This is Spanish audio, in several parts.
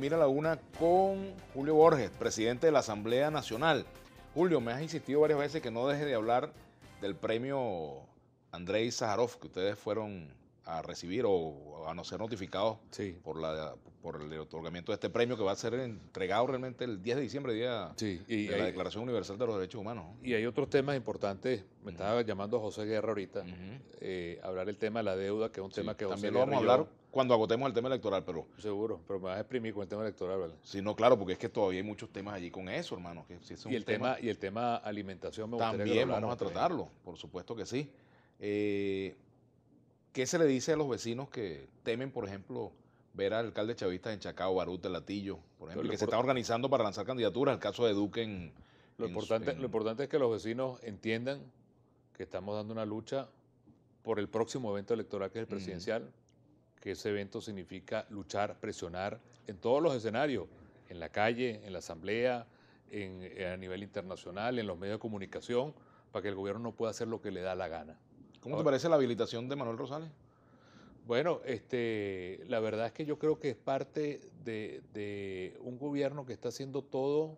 Mira Laguna con Julio Borges, presidente de la Asamblea Nacional. Julio, me has insistido varias veces que no deje de hablar del premio Andrei Sajarov que ustedes fueron a recibir o a no ser notificados por, la, por el otorgamiento de este premio que va a ser entregado realmente el 10 de diciembre, día y de la Declaración Universal de los Derechos Humanos. Y hay otros temas importantes, me estaba llamando José Guerra ahorita, eh, hablar el tema de la deuda, que es un tema que José También lo vamos a hablar cuando agotemos el tema electoral, pero... Seguro, pero me vas a exprimir con el tema electoral, ¿verdad? Sí, no, claro, porque es que todavía hay muchos temas allí con eso, hermano. y, el tema, y el tema alimentación me También vamos a tratarlo, ¿eh? por supuesto que sí. Eh, ¿Qué se le dice a los vecinos que temen, por ejemplo, ver al alcalde chavista en Chacao, Baruta, Latillo, por ejemplo, que se está organizando para lanzar candidaturas, el caso de Duque en... Lo, importante, lo importante es que los vecinos entiendan que estamos dando una lucha por el próximo evento electoral que es el presidencial, que ese evento significa luchar, presionar en todos los escenarios, en la calle, en la asamblea, eh, a nivel internacional, en los medios de comunicación, para que el gobierno no pueda hacer lo que le da la gana. ¿Cómo te parece la habilitación de Manuel Rosales? Bueno, este, la verdad es que yo creo que es parte de, un gobierno que está haciendo todo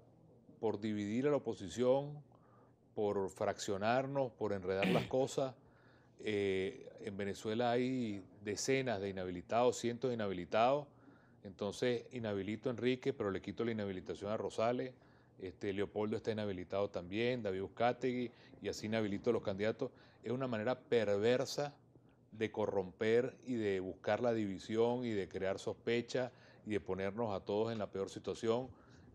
por dividir a la oposición, por fraccionarnos, por enredar las cosas. Eh, en Venezuela hay decenas de inhabilitados, cientos de inhabilitados. Entonces, inhabilito a Enrique, pero le quito la inhabilitación a Rosales. Este, Leopoldo está inhabilitado también, David Uzcategui, y así inhabilito a los candidatos. Es una manera perversa de corromper y de buscar la división y de crear sospecha y de ponernos a todos en la peor situación.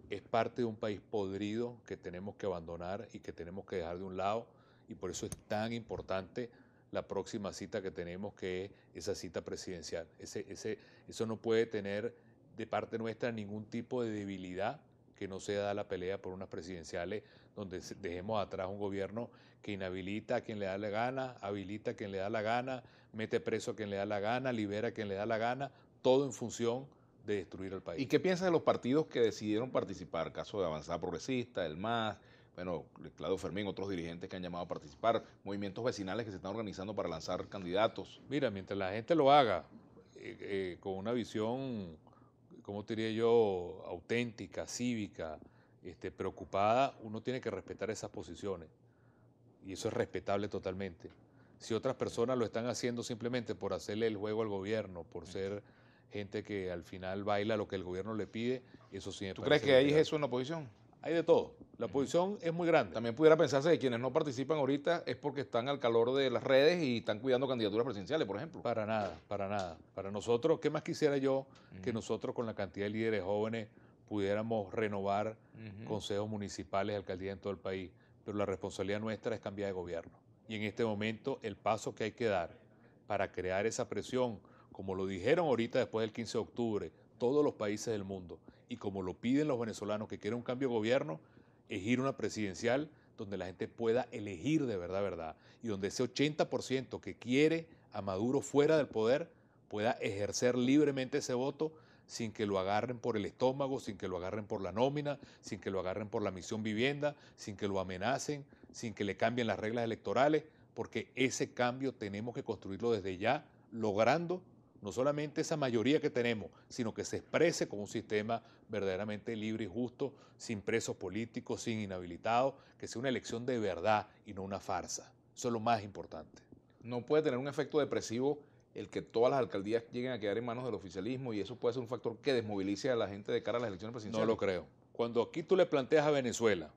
Es parte de un país podrido que tenemos que abandonar y que tenemos que dejar de un lado y por eso es tan importante la próxima cita que tenemos, que es esa cita presidencial. Ese, eso no puede tener de parte nuestra ningún tipo de debilidad que no sea la pelea por unas presidenciales donde dejemos atrás un gobierno que inhabilita a quien le da la gana, habilita a quien le da la gana, mete preso a quien le da la gana, libera a quien le da la gana, todo en función de destruir el país. ¿Y qué piensan de los partidos que decidieron participar? Caso de Avanzada Progresista, el MAS, bueno, Claudio Fermín, otros dirigentes que han llamado a participar, movimientos vecinales que se están organizando para lanzar candidatos. Mira, mientras la gente lo haga eh, eh, con una visión, como diría yo, auténtica, cívica, este, preocupada, uno tiene que respetar esas posiciones. Y eso es respetable totalmente. Si otras personas lo están haciendo simplemente por hacerle el juego al gobierno, por ser gente que al final baila lo que el gobierno le pide, eso sí. Me ¿Tú crees que ahí es eso en la oposición? hay de todo. La posición es muy grande. También pudiera pensarse que quienes no participan ahorita es porque están al calor de las redes y están cuidando candidaturas presidenciales, por ejemplo. Para nada, para nada. Para nosotros, ¿qué más quisiera yo que nosotros con la cantidad de líderes jóvenes pudiéramos renovar consejos municipales, alcaldías en todo el país? Pero la responsabilidad nuestra es cambiar de gobierno. Y en este momento el paso que hay que dar para crear esa presión, como lo dijeron ahorita después del 15 de octubre, todos los países del mundo, y como lo piden los venezolanos que quieren un cambio de gobierno, es una presidencial donde la gente pueda elegir de verdad, verdad, y donde ese 80% que quiere a Maduro fuera del poder pueda ejercer libremente ese voto sin que lo agarren por el estómago, sin que lo agarren por la nómina, sin que lo agarren por la misión vivienda, sin que lo amenacen, sin que le cambien las reglas electorales, porque ese cambio tenemos que construirlo desde ya, logrando no solamente esa mayoría que tenemos, sino que se exprese con un sistema verdaderamente libre y justo, sin presos políticos, sin inhabilitados, que sea una elección de verdad y no una farsa. Eso es lo más importante. No puede tener un efecto depresivo el que todas las alcaldías lleguen a quedar en manos del oficialismo y eso puede ser un factor que desmovilice a la gente de cara a las elecciones presidenciales. No lo creo. Cuando aquí tú le planteas a Venezuela,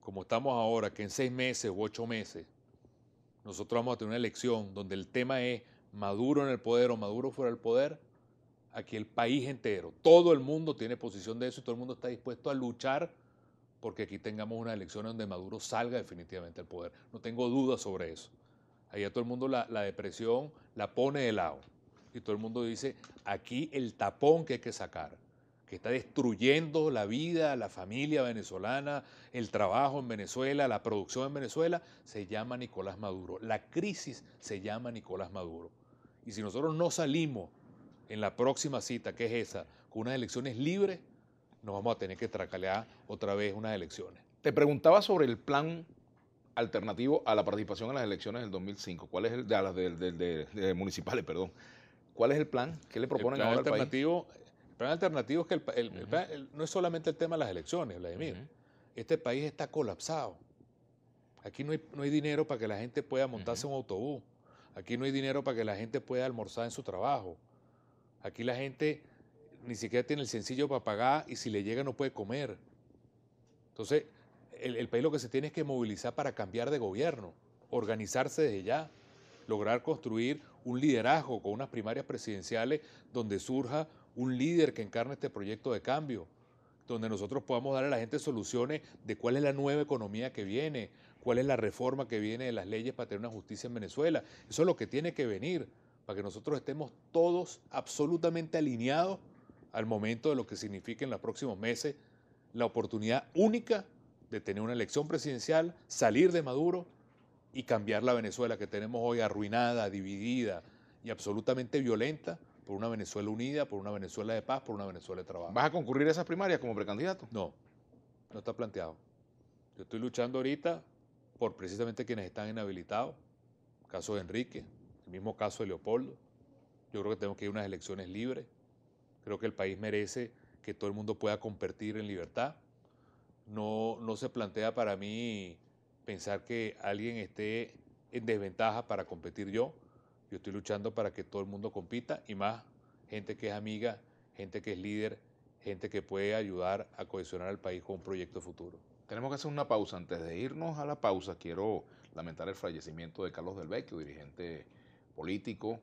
como estamos ahora, que en seis meses u ocho meses nosotros vamos a tener una elección donde el tema es Maduro en el poder o Maduro fuera del poder, aquí el país entero, todo el mundo tiene posición de eso y todo el mundo está dispuesto a luchar porque aquí tengamos una elección donde Maduro salga definitivamente al poder. No tengo dudas sobre eso. a todo el mundo la, la depresión la pone de lado y todo el mundo dice, aquí el tapón que hay que sacar, que está destruyendo la vida, la familia venezolana, el trabajo en Venezuela, la producción en Venezuela, se llama Nicolás Maduro. La crisis se llama Nicolás Maduro. Y si nosotros no salimos en la próxima cita, que es esa, con unas elecciones libres, nos vamos a tener que tracalear otra vez unas elecciones. Te preguntaba sobre el plan alternativo a la participación en las elecciones del 2005. ¿Cuál es el de las municipales, perdón? ¿Cuál es el plan? ¿Qué le proponen ahora país? El plan alternativo es que no es solamente el tema de las elecciones, Vladimir. Este país está colapsado. Aquí no hay, dinero para que la gente pueda montarse un autobús. Aquí no hay dinero para que la gente pueda almorzar en su trabajo. Aquí la gente ni siquiera tiene el sencillo para pagar y si le llega no puede comer. Entonces, el, país lo que se tiene es que movilizar para cambiar de gobierno, organizarse desde ya, lograr construir un liderazgo con unas primarias presidenciales donde surja un líder que encarne este proyecto de cambio, donde nosotros podamos dar a la gente soluciones de cuál es la nueva economía que viene, cuál es la reforma que viene de las leyes para tener una justicia en Venezuela. Eso es lo que tiene que venir, para que nosotros estemos todos absolutamente alineados al momento de lo que significa en los próximos meses la oportunidad única de tener una elección presidencial, salir de Maduro y cambiar la Venezuela que tenemos hoy arruinada, dividida y absolutamente violenta por una Venezuela unida, por una Venezuela de paz, por una Venezuela de trabajo. ¿Vas a concurrir a esas primarias como precandidato? No, no está planteado. Yo estoy luchando ahorita por precisamente quienes están inhabilitados, el caso de Enrique, el mismo caso de Leopoldo. Yo creo que tenemos que ir unas elecciones libres. Creo que el país merece que todo el mundo pueda competir en libertad. No, no se plantea para mí pensar que alguien esté en desventaja para competir yo. Yo estoy luchando para que todo el mundo compita y más gente que es amiga, gente que es líder, gente que puede ayudar a cohesionar el país con un proyecto futuro. Tenemos que hacer una pausa. Antes de irnos a la pausa, quiero lamentar el fallecimiento de Carlos del Vecchio, dirigente político.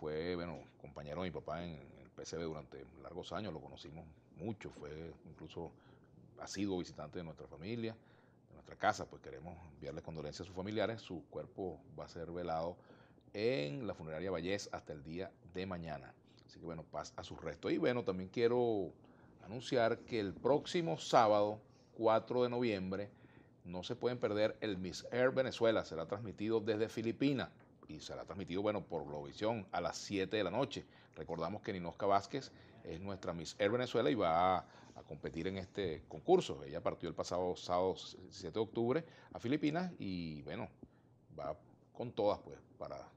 Fue, bueno, compañero de mi papá en el PCB durante largos años, lo conocimos mucho, fue incluso ha sido visitante de nuestra familia, de nuestra casa, pues queremos enviarle condolencias a sus familiares. Su cuerpo va a ser velado en la funeraria Vallés hasta el día de mañana. Así que bueno, paz a sus restos. Y bueno, también quiero anunciar que el próximo sábado, 4 de noviembre, no se pueden perder el Miss Air Venezuela. Será transmitido desde Filipinas y será transmitido, bueno, por Globovisión a las 7 de la noche. Recordamos que Ninosca Vázquez es nuestra Miss Air Venezuela y va a, competir en este concurso. Ella partió el pasado sábado 7 de octubre a Filipinas y, bueno, va con todas, pues, para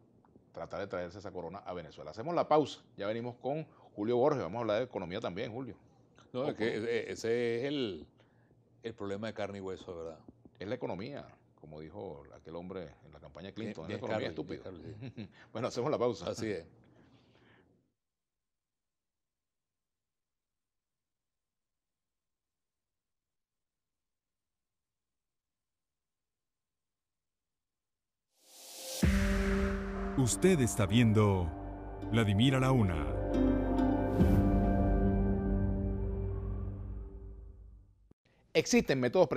tratar de traerse esa corona a Venezuela. Hacemos la pausa, ya venimos con Julio Borges, vamos a hablar de economía también, Julio. No, es que e, e, ese, es el, problema de carne y hueso, ¿verdad? Es la economía, como dijo aquel hombre en la campaña Clinton, de, es la bueno, hacemos la pausa. Así es. Usted está viendo Vladimir a la una. existen métodos